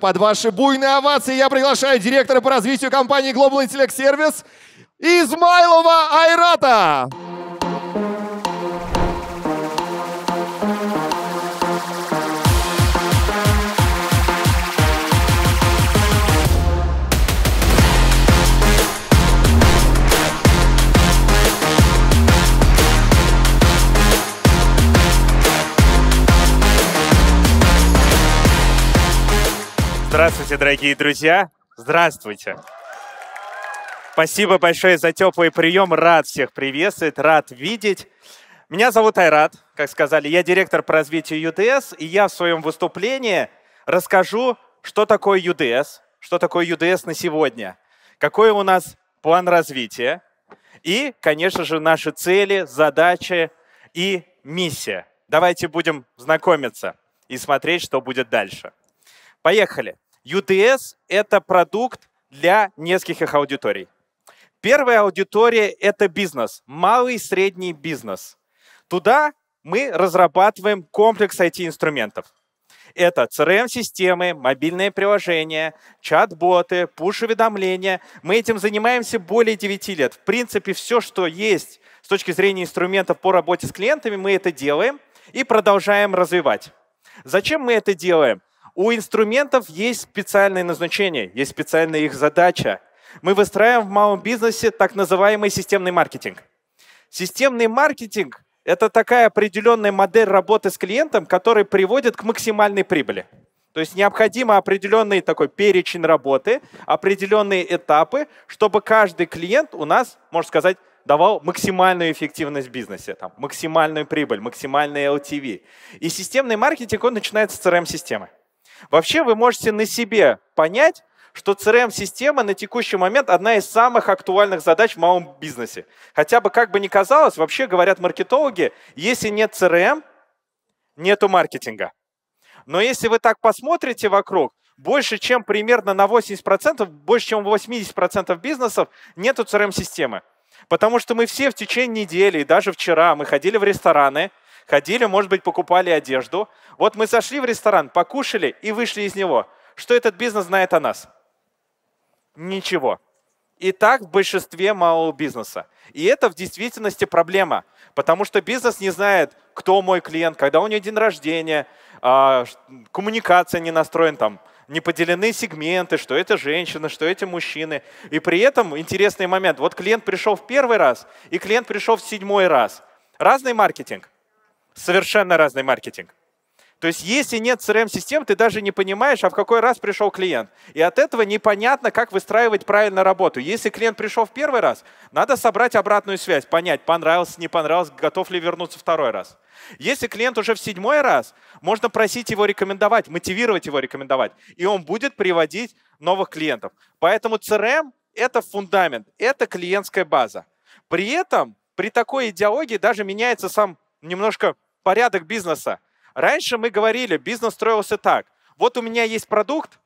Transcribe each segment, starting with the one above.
Под ваши буйные овации я приглашаю директора по развитию компании Global Intellect Service Измайлова Айрата. Здравствуйте, дорогие друзья! Здравствуйте! Спасибо большое за теплый прием. Рад всех приветствовать, рад видеть. Меня зовут Айрат, как сказали. Я директор по развитию ЮДС, и я в своем выступлении расскажу, что такое ЮДС, что такое ЮДС на сегодня, какой у нас план развития и, конечно же, наши цели, задачи и миссия. Давайте будем знакомиться и смотреть, что будет дальше. Поехали. UDS — это продукт для нескольких аудиторий. Первая аудитория — это бизнес, малый и средний бизнес. Туда мы разрабатываем комплекс IT-инструментов. Это CRM-системы, эм мобильные приложения, чат-боты, пуш-уведомления. Мы этим занимаемся более 9 лет. В принципе, все, что есть с точки зрения инструментов по работе с клиентами, мы это делаем и продолжаем развивать. Зачем мы это делаем? У инструментов есть специальное назначение, есть специальная их задача. Мы выстраиваем в малом бизнесе так называемый системный маркетинг. Системный маркетинг – это такая определенная модель работы с клиентом, которая приводит к максимальной прибыли. То есть необходимо определенный такой перечень работы, определенные этапы, чтобы каждый клиент у нас, можно сказать, давал максимальную эффективность в бизнесе, там, максимальную прибыль, максимальный LTV. И системный маркетинг, он начинается с CRM-системы. Вообще вы можете на себе понять, что CRM-система на текущий момент одна из самых актуальных задач в малом бизнесе. Хотя бы как бы ни казалось, вообще говорят маркетологи, если нет CRM, нету маркетинга. Но если вы так посмотрите вокруг, больше чем примерно на 80%, больше чем 80% бизнесов нету CRM-системы. Потому что мы все в течение недели, и даже вчера, мы ходили в рестораны – Ходили, может быть, покупали одежду. Вот мы зашли в ресторан, покушали и вышли из него. Что этот бизнес знает о нас? Ничего. И так в большинстве малого бизнеса. И это в действительности проблема, потому что бизнес не знает, кто мой клиент, когда у него день рождения, а, коммуникация не настроена, там, не поделены сегменты, что это женщины, что эти мужчины. И при этом интересный момент. Вот клиент пришел в первый раз, и клиент пришел в седьмой раз. Разный маркетинг совершенно разный маркетинг. То есть если нет CRM-систем, ты даже не понимаешь, а в какой раз пришел клиент. И от этого непонятно, как выстраивать правильно работу. Если клиент пришел в первый раз, надо собрать обратную связь, понять, понравилось, не понравилось, готов ли вернуться второй раз. Если клиент уже в седьмой раз, можно просить его рекомендовать, мотивировать его рекомендовать. И он будет приводить новых клиентов. Поэтому CRM – это фундамент, это клиентская база. При этом при такой идеологии даже меняется сам немножко порядок бизнеса. Раньше мы говорили, бизнес строился так. Вот у меня есть продукт,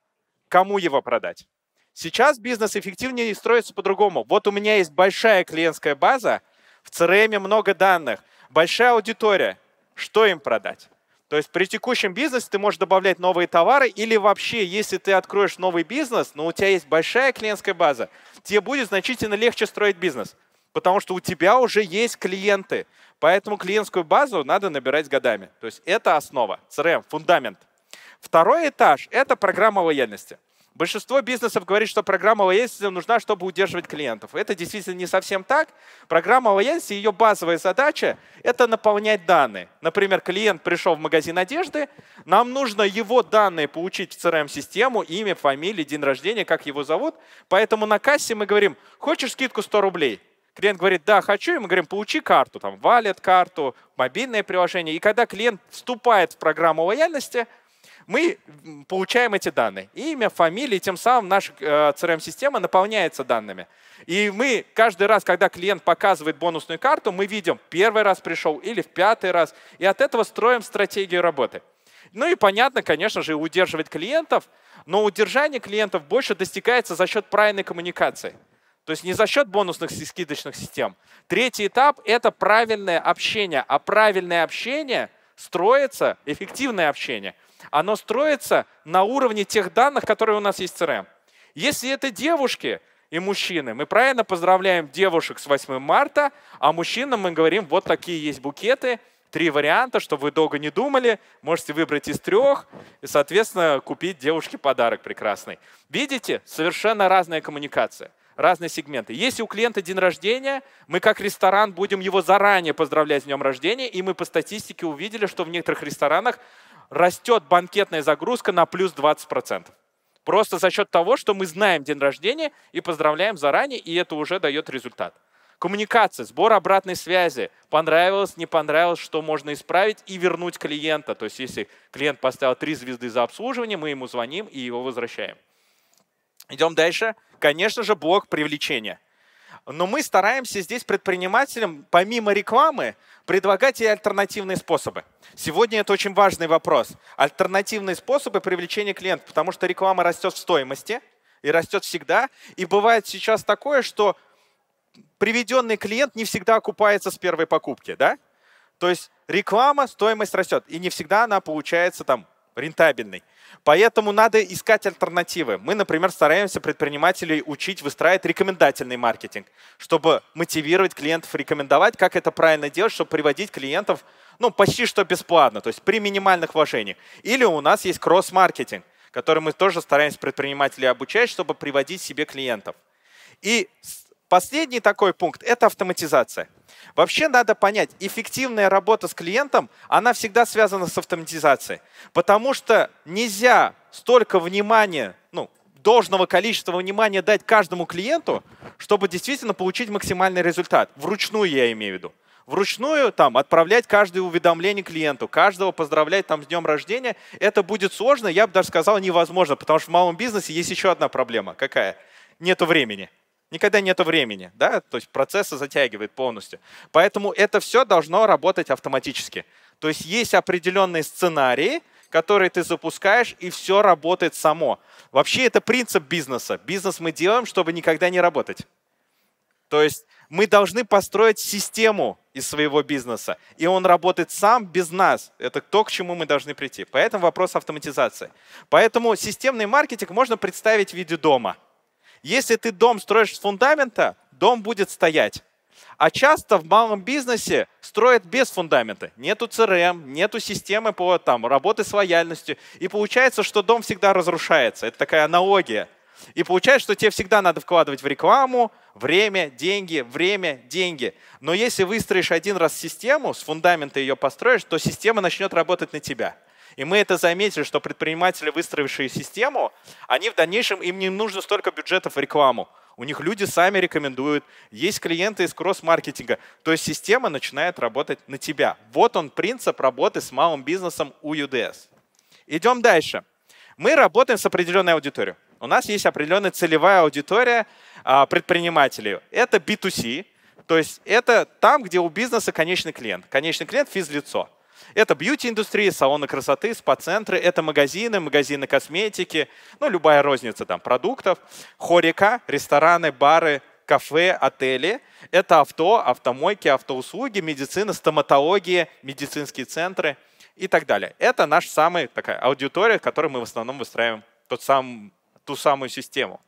кому его продать? Сейчас бизнес эффективнее строится по-другому. Вот у меня есть большая клиентская база, в CRM много данных, большая аудитория. Что им продать? То есть при текущем бизнесе ты можешь добавлять новые товары или вообще, если ты откроешь новый бизнес, но у тебя есть большая клиентская база, тебе будет значительно легче строить бизнес, потому что у тебя уже есть клиенты, Поэтому клиентскую базу надо набирать годами. То есть это основа, CRM, фундамент. Второй этаж – это программа лояльности. Большинство бизнесов говорит, что программа лояльности нужна, чтобы удерживать клиентов. Это действительно не совсем так. Программа лояльности, ее базовая задача – это наполнять данные. Например, клиент пришел в магазин одежды, нам нужно его данные получить в CRM-систему, имя, фамилия, день рождения, как его зовут. Поэтому на кассе мы говорим, хочешь скидку 100 рублей? Клиент говорит, да, хочу, и мы говорим, получи карту, там, валет карту, мобильное приложение. И когда клиент вступает в программу лояльности, мы получаем эти данные. Имя, фамилия, и тем самым наша э, CRM-система наполняется данными. И мы каждый раз, когда клиент показывает бонусную карту, мы видим, первый раз пришел или в пятый раз, и от этого строим стратегию работы. Ну и понятно, конечно же, удерживать клиентов, но удержание клиентов больше достигается за счет правильной коммуникации – то есть не за счет бонусных и скидочных систем. Третий этап – это правильное общение. А правильное общение строится, эффективное общение, оно строится на уровне тех данных, которые у нас есть в CRM. Если это девушки и мужчины, мы правильно поздравляем девушек с 8 марта, а мужчинам мы говорим, вот такие есть букеты, три варианта, чтобы вы долго не думали, можете выбрать из трех и, соответственно, купить девушке подарок прекрасный. Видите, совершенно разная коммуникация разные сегменты. Если у клиента день рождения, мы как ресторан будем его заранее поздравлять с днем рождения, и мы по статистике увидели, что в некоторых ресторанах растет банкетная загрузка на плюс 20%. Просто за счет того, что мы знаем день рождения и поздравляем заранее, и это уже дает результат. Коммуникация, сбор обратной связи. Понравилось, не понравилось, что можно исправить и вернуть клиента. То есть если клиент поставил три звезды за обслуживание, мы ему звоним и его возвращаем. Идем дальше. Конечно же, блок привлечения. Но мы стараемся здесь предпринимателям, помимо рекламы, предлагать и альтернативные способы. Сегодня это очень важный вопрос. Альтернативные способы привлечения клиентов, потому что реклама растет в стоимости и растет всегда. И бывает сейчас такое, что приведенный клиент не всегда окупается с первой покупки. Да? То есть реклама, стоимость растет. И не всегда она получается там рентабельный. Поэтому надо искать альтернативы. Мы, например, стараемся предпринимателей учить выстраивать рекомендательный маркетинг, чтобы мотивировать клиентов рекомендовать, как это правильно делать, чтобы приводить клиентов ну, почти что бесплатно, то есть при минимальных вложениях. Или у нас есть кросс-маркетинг, который мы тоже стараемся предпринимателей обучать, чтобы приводить себе клиентов. И последний такой пункт – это автоматизация. Вообще надо понять, эффективная работа с клиентом, она всегда связана с автоматизацией, потому что нельзя столько внимания, ну, должного количества внимания дать каждому клиенту, чтобы действительно получить максимальный результат. Вручную я имею в виду вручную там отправлять каждое уведомление клиенту, каждого поздравлять там с днем рождения, это будет сложно, я бы даже сказал невозможно, потому что в малом бизнесе есть еще одна проблема. Какая? Нету времени никогда нету времени, да, то есть процесс затягивает полностью. Поэтому это все должно работать автоматически. То есть есть определенные сценарии, которые ты запускаешь, и все работает само. Вообще это принцип бизнеса. Бизнес мы делаем, чтобы никогда не работать. То есть мы должны построить систему из своего бизнеса, и он работает сам без нас. Это то, к чему мы должны прийти. Поэтому вопрос автоматизации. Поэтому системный маркетинг можно представить в виде дома – если ты дом строишь с фундамента, дом будет стоять. А часто в малом бизнесе строят без фундамента. Нету CRM, нету системы по там, работе с лояльностью. И получается, что дом всегда разрушается. Это такая аналогия. И получается, что тебе всегда надо вкладывать в рекламу, время, деньги, время, деньги. Но если выстроишь один раз систему, с фундамента ее построишь, то система начнет работать на тебя. И мы это заметили, что предприниматели, выстроившие систему, они в дальнейшем, им не нужно столько бюджетов в рекламу. У них люди сами рекомендуют, есть клиенты из кросс-маркетинга. То есть система начинает работать на тебя. Вот он принцип работы с малым бизнесом у UDS. Идем дальше. Мы работаем с определенной аудиторией. У нас есть определенная целевая аудитория а, предпринимателей. Это B2C, то есть это там, где у бизнеса конечный клиент. Конечный клиент – физлицо. Это бьюти-индустрия, салоны красоты, спа-центры, это магазины, магазины косметики, ну, любая розница там продуктов, хорика, рестораны, бары, кафе, отели. Это авто, автомойки, автоуслуги, медицина, стоматология, медицинские центры и так далее. Это наша самая такая аудитория, в которой мы в основном выстраиваем тот сам, ту самую систему.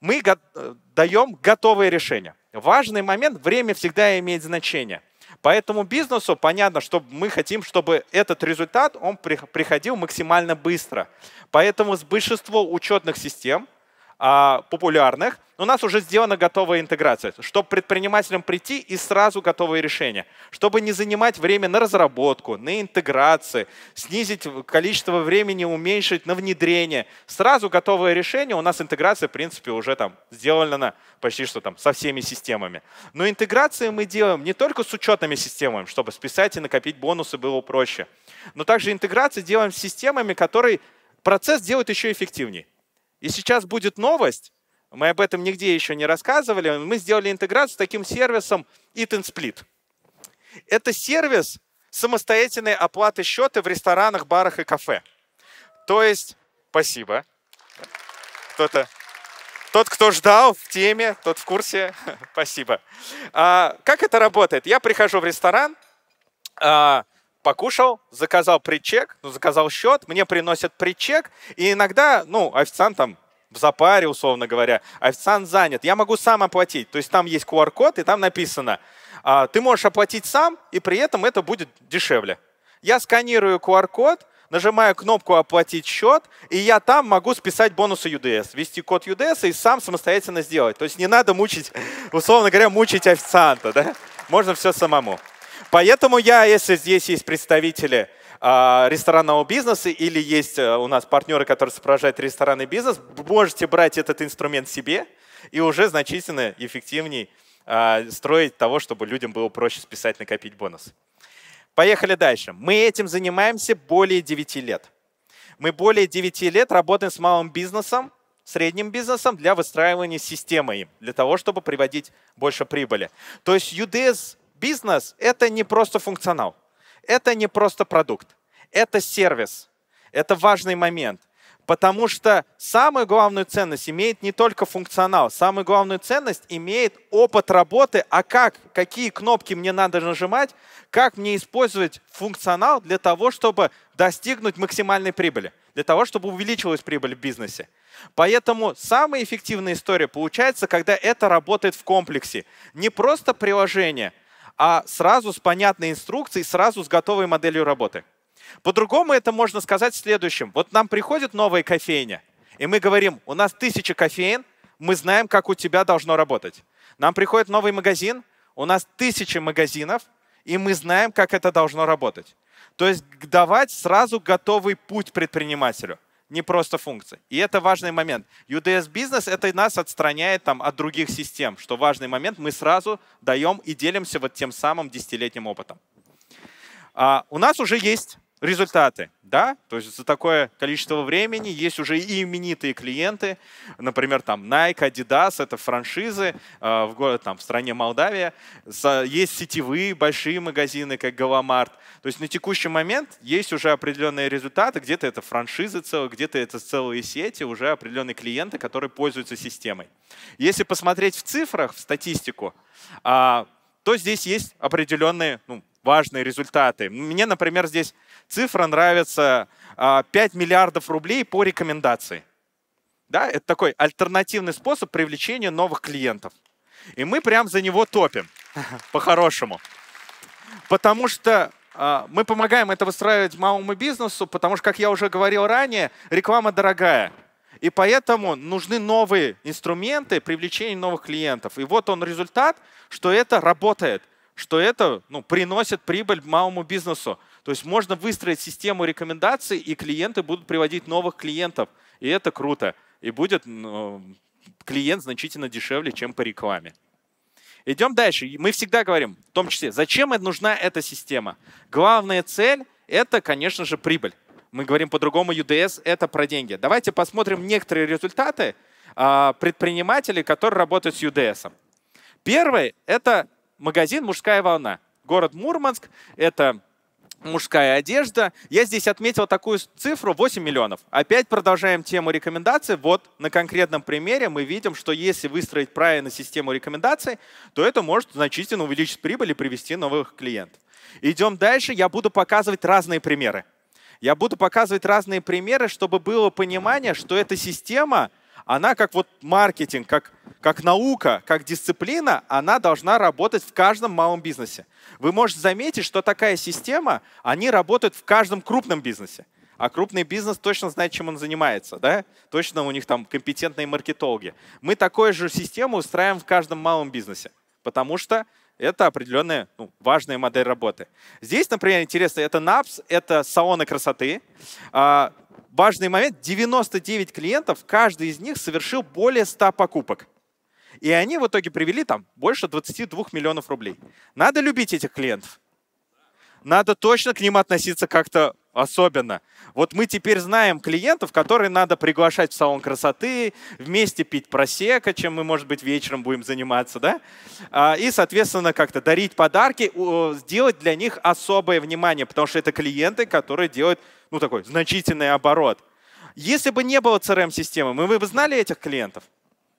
Мы э, даем готовые решения. Важный момент, время всегда имеет значение – Поэтому бизнесу понятно, что мы хотим, чтобы этот результат он приходил максимально быстро. Поэтому с большинство учетных систем – а, популярных, у нас уже сделана готовая интеграция, чтобы предпринимателям прийти и сразу готовые решения, чтобы не занимать время на разработку, на интеграции, снизить количество времени, уменьшить на внедрение. Сразу готовое решение, у нас интеграция, в принципе, уже там сделана почти что там со всеми системами. Но интеграции мы делаем не только с учетными системами, чтобы списать и накопить бонусы было проще, но также интеграции делаем с системами, которые процесс делают еще эффективнее. И сейчас будет новость, мы об этом нигде еще не рассказывали, мы сделали интеграцию с таким сервисом Eat and Split. Это сервис самостоятельной оплаты счета в ресторанах, барах и кафе. То есть, спасибо. Кто-то тот, кто ждал в теме, тот в курсе. Спасибо. А, как это работает? Я прихожу в ресторан, а, покушал, заказал предчек, ну, заказал счет, мне приносят предчек, и иногда, ну, официант там в запаре, условно говоря, официант занят, я могу сам оплатить. То есть там есть QR-код, и там написано, а, ты можешь оплатить сам, и при этом это будет дешевле. Я сканирую QR-код, нажимаю кнопку «Оплатить счет», и я там могу списать бонусы UDS, ввести код UDS и сам самостоятельно сделать. То есть не надо мучить, условно говоря, мучить официанта. Да? Можно все самому. Поэтому я, если здесь есть представители а, ресторанного бизнеса или есть э, у нас партнеры, которые сопровождают ресторанный бизнес, можете брать этот инструмент себе и уже значительно эффективнее а, строить того, чтобы людям было проще списать, накопить бонус. Поехали дальше. Мы этим занимаемся более 9 лет. Мы более 9 лет работаем с малым бизнесом, средним бизнесом для выстраивания системы для того, чтобы приводить больше прибыли. То есть UDS Бизнес – это не просто функционал, это не просто продукт, это сервис, это важный момент. Потому что самую главную ценность имеет не только функционал, самую главную ценность имеет опыт работы, а как, какие кнопки мне надо нажимать, как мне использовать функционал для того, чтобы достигнуть максимальной прибыли, для того, чтобы увеличилась прибыль в бизнесе. Поэтому самая эффективная история получается, когда это работает в комплексе. Не просто приложение – а сразу с понятной инструкцией, сразу с готовой моделью работы. По-другому это можно сказать следующим. Вот нам приходит новая кофейня, и мы говорим, у нас тысяча кофеин, мы знаем, как у тебя должно работать. Нам приходит новый магазин, у нас тысячи магазинов, и мы знаем, как это должно работать. То есть давать сразу готовый путь предпринимателю не просто функции. И это важный момент. UDS бизнес это нас отстраняет там, от других систем, что важный момент, мы сразу даем и делимся вот тем самым десятилетним опытом. А, у нас уже есть результаты, да, то есть за такое количество времени есть уже и именитые клиенты, например, там Nike, Adidas, это франшизы э, в, городе, там, в стране Молдавия, есть сетевые большие магазины, как Галамарт, то есть на текущий момент есть уже определенные результаты, где-то это франшизы целые, где-то это целые сети, уже определенные клиенты, которые пользуются системой. Если посмотреть в цифрах, в статистику, э, то здесь есть определенные ну, важные результаты. Мне, например, здесь Цифра нравится 5 а, миллиардов рублей по рекомендации. Да, это такой альтернативный способ привлечения новых клиентов. И мы прям за него топим, по-хорошему. Потому что а, мы помогаем это выстраивать малому бизнесу, потому что, как я уже говорил ранее, реклама дорогая. И поэтому нужны новые инструменты привлечения новых клиентов. И вот он результат, что это работает, что это ну, приносит прибыль малому бизнесу, то есть можно выстроить систему рекомендаций, и клиенты будут приводить новых клиентов. И это круто. И будет ну, клиент значительно дешевле, чем по рекламе. Идем дальше. Мы всегда говорим, в том числе, зачем нужна эта система. Главная цель – это, конечно же, прибыль. Мы говорим по-другому, UDS – это про деньги. Давайте посмотрим некоторые результаты а, предпринимателей, которые работают с UDS. Первый – это магазин «Мужская волна». Город Мурманск – это мужская одежда. Я здесь отметил такую цифру 8 миллионов. Опять продолжаем тему рекомендаций. Вот на конкретном примере мы видим, что если выстроить правильно систему рекомендаций, то это может значительно увеличить прибыль и привести новых клиентов. Идем дальше. Я буду показывать разные примеры. Я буду показывать разные примеры, чтобы было понимание, что эта система — она как вот маркетинг, как, как наука, как дисциплина, она должна работать в каждом малом бизнесе. Вы можете заметить, что такая система, они работают в каждом крупном бизнесе. А крупный бизнес точно знает, чем он занимается, да? Точно у них там компетентные маркетологи. Мы такую же систему устраиваем в каждом малом бизнесе, потому что это определенная ну, важная модель работы. Здесь, например, интересно, это НАПС, это салоны красоты. А, важный момент, 99 клиентов, каждый из них совершил более 100 покупок. И они в итоге привели там больше 22 миллионов рублей. Надо любить этих клиентов. Надо точно к ним относиться как-то особенно. Вот мы теперь знаем клиентов, которые надо приглашать в салон красоты, вместе пить просека, чем мы, может быть, вечером будем заниматься, да? А, и, соответственно, как-то дарить подарки, сделать для них особое внимание, потому что это клиенты, которые делают ну, такой значительный оборот. Если бы не было CRM-системы, мы бы знали этих клиентов?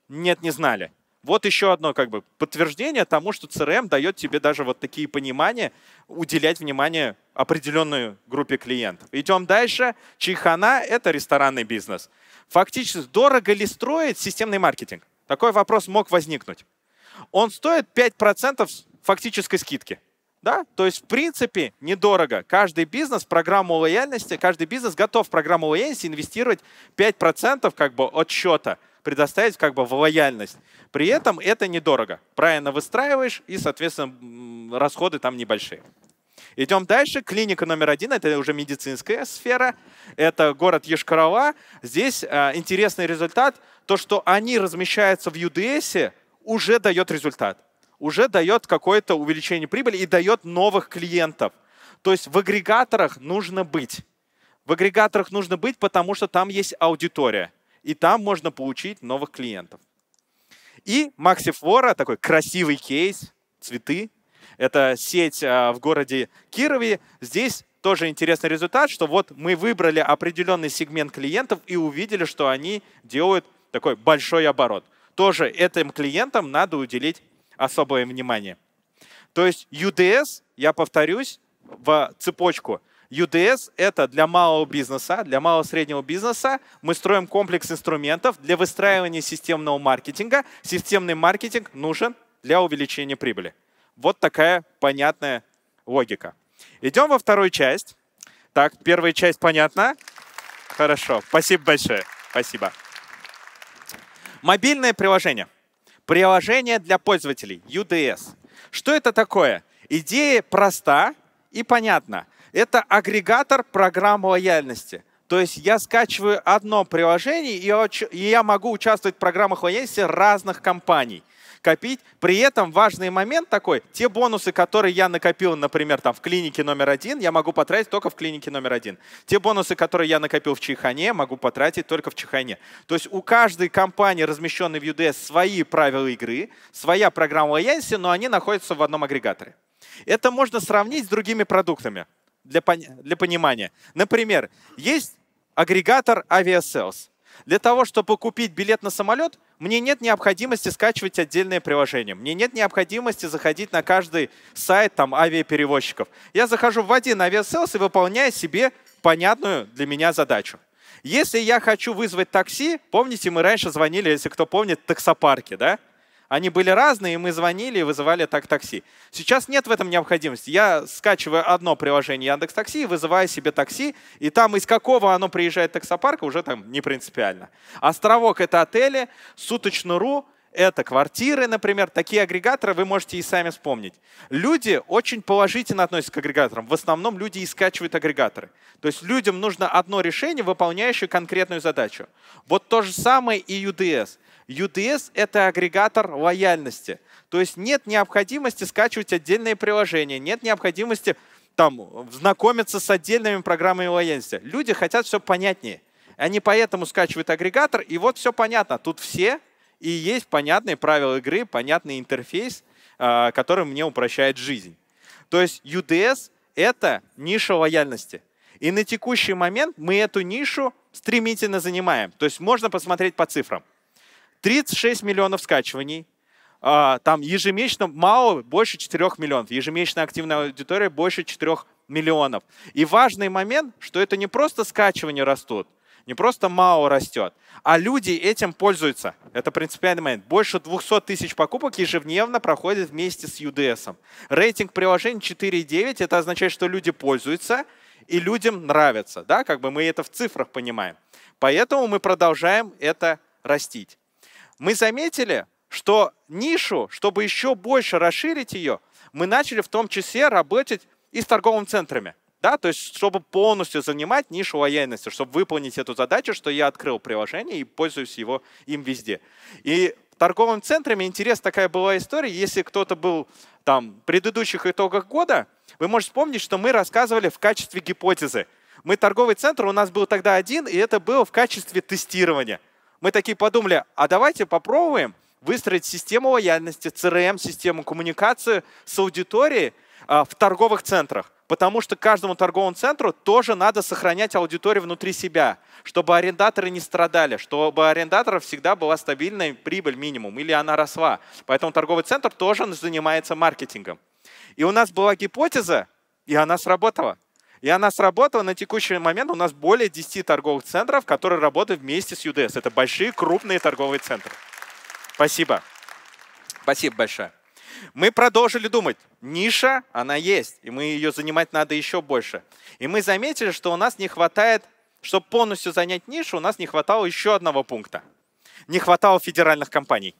Нет, не знали. Вот еще одно как бы подтверждение тому, что CRM дает тебе даже вот такие понимания, уделять внимание определенной группе клиентов. Идем дальше. Чайхана — это ресторанный бизнес. Фактически, дорого ли строить системный маркетинг? Такой вопрос мог возникнуть. Он стоит 5% фактической скидки. Да? То есть, в принципе, недорого. Каждый бизнес программу лояльности, каждый бизнес готов в программу лояльности инвестировать 5% как бы от счета, предоставить как бы в лояльность. При этом это недорого. Правильно выстраиваешь, и, соответственно, расходы там небольшие. Идем дальше. Клиника номер один, это уже медицинская сфера. Это город Ешкарова. Здесь э, интересный результат, то, что они размещаются в UDS, уже дает результат уже дает какое-то увеличение прибыли и дает новых клиентов. То есть в агрегаторах нужно быть. В агрегаторах нужно быть, потому что там есть аудитория. И там можно получить новых клиентов. И Максифлора, такой красивый кейс, цветы. Это сеть а, в городе Кирове. Здесь тоже интересный результат, что вот мы выбрали определенный сегмент клиентов и увидели, что они делают такой большой оборот. Тоже этим клиентам надо уделить особое внимание. То есть UDS, я повторюсь, в цепочку. UDS — это для малого бизнеса, для малого-среднего бизнеса. Мы строим комплекс инструментов для выстраивания системного маркетинга. Системный маркетинг нужен для увеличения прибыли. Вот такая понятная логика. Идем во вторую часть. Так, первая часть понятна? Хорошо, спасибо большое. Спасибо. Мобильное приложение — Приложение для пользователей, UDS. Что это такое? Идея проста и понятна. Это агрегатор программ лояльности. То есть я скачиваю одно приложение, и я могу участвовать в программах лояльности разных компаний – копить. При этом важный момент такой, те бонусы, которые я накопил, например, там в клинике номер один, я могу потратить только в клинике номер один. Те бонусы, которые я накопил в Чайхане, могу потратить только в Чайхане. То есть у каждой компании, размещенной в UDS, свои правила игры, своя программа лояльности, но они находятся в одном агрегаторе. Это можно сравнить с другими продуктами для, пон... для понимания. Например, есть агрегатор Aviasales. Для того, чтобы купить билет на самолет, мне нет необходимости скачивать отдельное приложение. Мне нет необходимости заходить на каждый сайт там, авиаперевозчиков. Я захожу в один авиаселс и выполняю себе понятную для меня задачу. Если я хочу вызвать такси, помните, мы раньше звонили, если кто помнит, таксопарки, да? Они были разные, и мы звонили и вызывали так такси. Сейчас нет в этом необходимости. Я скачиваю одно приложение Яндекс Такси, вызываю себе такси, и там из какого оно приезжает таксопарк уже там не принципиально. Островок — это отели, суточно.ру — это квартиры, например. Такие агрегаторы вы можете и сами вспомнить. Люди очень положительно относятся к агрегаторам. В основном люди и скачивают агрегаторы. То есть людям нужно одно решение, выполняющее конкретную задачу. Вот то же самое и UDS — UDS — это агрегатор лояльности. То есть нет необходимости скачивать отдельные приложения, нет необходимости там, знакомиться с отдельными программами лояльности. Люди хотят все понятнее. Они поэтому скачивают агрегатор, и вот все понятно. Тут все, и есть понятные правила игры, понятный интерфейс, а, который мне упрощает жизнь. То есть UDS — это ниша лояльности. И на текущий момент мы эту нишу стремительно занимаем. То есть можно посмотреть по цифрам. 36 миллионов скачиваний, а, там ежемесячно мало, больше 4 миллионов. ежемесячная активная аудитория больше 4 миллионов. И важный момент, что это не просто скачивания растут, не просто мало растет, а люди этим пользуются. Это принципиальный момент. Больше 200 тысяч покупок ежедневно проходит вместе с UDS. Рейтинг приложений 4,9. Это означает, что люди пользуются и людям нравится. Да? Как бы мы это в цифрах понимаем. Поэтому мы продолжаем это растить мы заметили, что нишу, чтобы еще больше расширить ее, мы начали в том числе работать и с торговыми центрами. Да, то есть, чтобы полностью занимать нишу лояльности, чтобы выполнить эту задачу, что я открыл приложение и пользуюсь его им везде. И торговыми центрами интерес такая была история. Если кто-то был там в предыдущих итогах года, вы можете вспомнить, что мы рассказывали в качестве гипотезы. Мы торговый центр, у нас был тогда один, и это было в качестве тестирования мы такие подумали, а давайте попробуем выстроить систему лояльности, CRM, систему коммуникации с аудиторией а, в торговых центрах. Потому что каждому торговому центру тоже надо сохранять аудиторию внутри себя, чтобы арендаторы не страдали, чтобы арендаторов всегда была стабильная прибыль минимум, или она росла. Поэтому торговый центр тоже занимается маркетингом. И у нас была гипотеза, и она сработала. И она сработала. На текущий момент у нас более 10 торговых центров, которые работают вместе с UDS. Это большие, крупные торговые центры. Спасибо. Спасибо большое. Мы продолжили думать. Ниша, она есть, и мы ее занимать надо еще больше. И мы заметили, что у нас не хватает, чтобы полностью занять нишу, у нас не хватало еще одного пункта. Не хватало федеральных компаний.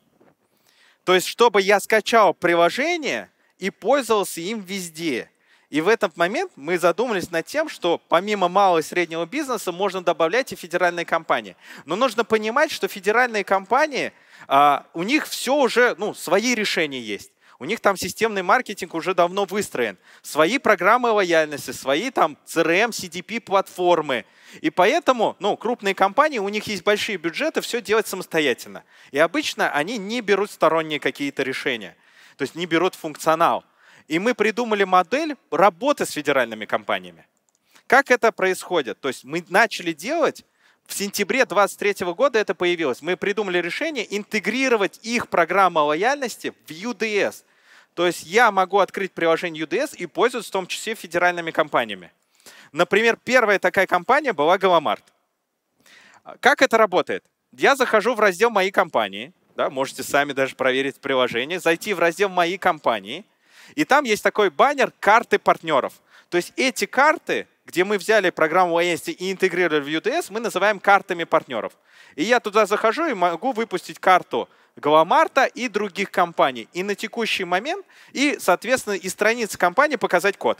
То есть, чтобы я скачал приложение и пользовался им везде. И в этот момент мы задумались над тем, что помимо малого и среднего бизнеса можно добавлять и федеральные компании. Но нужно понимать, что федеральные компании, а, у них все уже, ну, свои решения есть. У них там системный маркетинг уже давно выстроен. Свои программы лояльности, свои там CRM, CDP платформы. И поэтому ну, крупные компании, у них есть большие бюджеты, все делать самостоятельно. И обычно они не берут сторонние какие-то решения. То есть не берут функционал. И мы придумали модель работы с федеральными компаниями. Как это происходит? То есть мы начали делать, в сентябре 2023 года это появилось. Мы придумали решение интегрировать их программу лояльности в UDS. То есть я могу открыть приложение UDS и пользоваться в том числе федеральными компаниями. Например, первая такая компания была Галамарт. Как это работает? Я захожу в раздел «Мои компании», да, можете сами даже проверить приложение, зайти в раздел «Мои компании», и там есть такой баннер «Карты партнеров». То есть эти карты, где мы взяли программу Aensti и интегрировали в UDS, мы называем картами партнеров. И я туда захожу и могу выпустить карту Галамарта и других компаний. И на текущий момент, и, соответственно, из страницы компании показать код.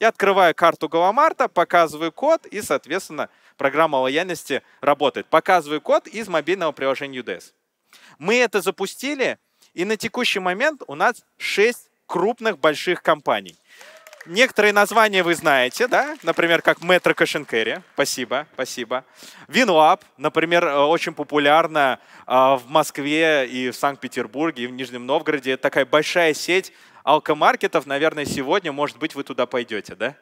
Я открываю карту Галамарта, показываю код, и, соответственно, программа лояльности работает. Показываю код из мобильного приложения UDS. Мы это запустили, и на текущий момент у нас 6 крупных, больших компаний. Некоторые названия вы знаете, да? Например, как Metro Метро Carry. Спасибо, спасибо. Винуап, например, э, очень популярна а, в Москве и в Санкт-Петербурге, и в Нижнем Новгороде. такая большая сеть алкомаркетов. Наверное, сегодня, может быть, вы туда пойдете, да?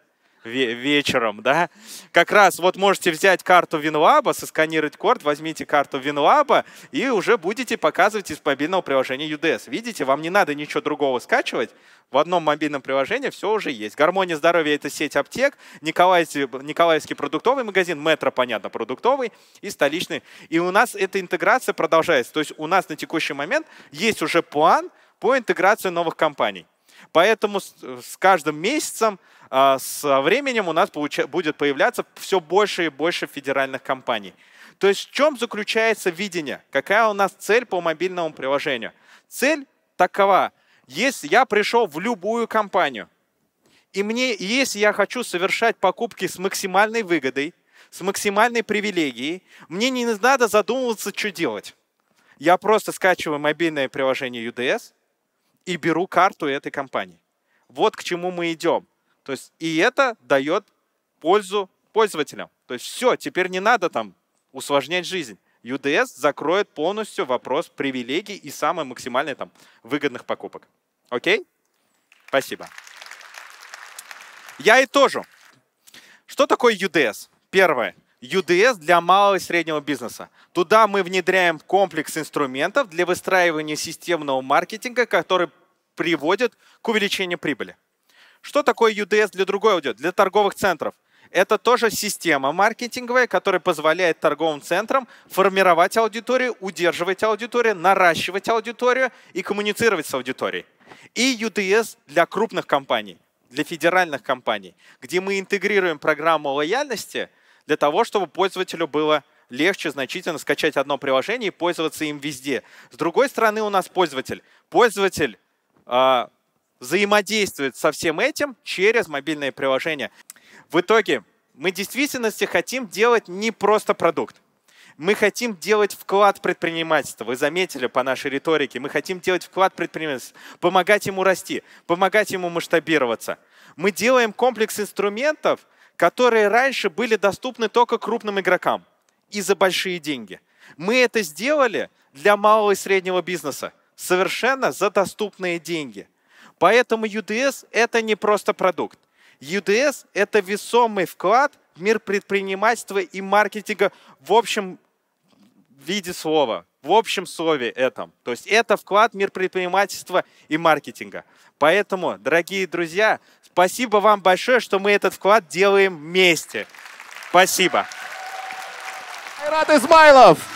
ве вечером, да. Как раз вот можете взять карту WinLab, сосканировать корт, возьмите карту WinLab и уже будете показывать из мобильного приложения UDS. Видите, вам не надо ничего другого скачивать, в одном мобильном приложении все уже есть. Гармония здоровья — это сеть аптек, Николаевский, Николаевский продуктовый магазин, метро, понятно, продуктовый и столичный. И у нас эта интеграция продолжается. То есть у нас на текущий момент есть уже план по интеграции новых компаний. Поэтому с каждым месяцем а, со временем у нас будет появляться все больше и больше федеральных компаний. То есть в чем заключается видение? Какая у нас цель по мобильному приложению? Цель такова. Если я пришел в любую компанию, и мне, если я хочу совершать покупки с максимальной выгодой, с максимальной привилегией, мне не надо задумываться, что делать. Я просто скачиваю мобильное приложение UDS и беру карту этой компании. Вот к чему мы идем. То есть и это дает пользу пользователям. То есть все, теперь не надо там усложнять жизнь. UDS закроет полностью вопрос привилегий и самой максимальной там выгодных покупок. Окей? Спасибо. Я и тоже. Что такое UDS? Первое. UDS для малого и среднего бизнеса. Туда мы внедряем комплекс инструментов для выстраивания системного маркетинга, который приводит к увеличению прибыли. Что такое UDS для другой аудитории, для торговых центров? Это тоже система маркетинговая, которая позволяет торговым центрам формировать аудиторию, удерживать аудиторию, наращивать аудиторию и коммуницировать с аудиторией. И UDS для крупных компаний, для федеральных компаний, где мы интегрируем программу лояльности для того, чтобы пользователю было легче значительно скачать одно приложение и пользоваться им везде. С другой стороны, у нас пользователь. Пользователь а, взаимодействует со всем этим через мобильное приложение. В итоге мы в действительности хотим делать не просто продукт. Мы хотим делать вклад предпринимательства. Вы заметили по нашей риторике, мы хотим делать вклад предпринимательства, помогать ему расти, помогать ему масштабироваться. Мы делаем комплекс инструментов, которые раньше были доступны только крупным игрокам и за большие деньги. Мы это сделали для малого и среднего бизнеса совершенно за доступные деньги. Поэтому UDS – это не просто продукт. UDS – это весомый вклад в мир предпринимательства и маркетинга в общем виде слова, в общем слове этом. То есть это вклад в мир предпринимательства и маркетинга. Поэтому, дорогие друзья, спасибо вам большое, что мы этот вклад делаем вместе. Спасибо. Айрат Измайлов!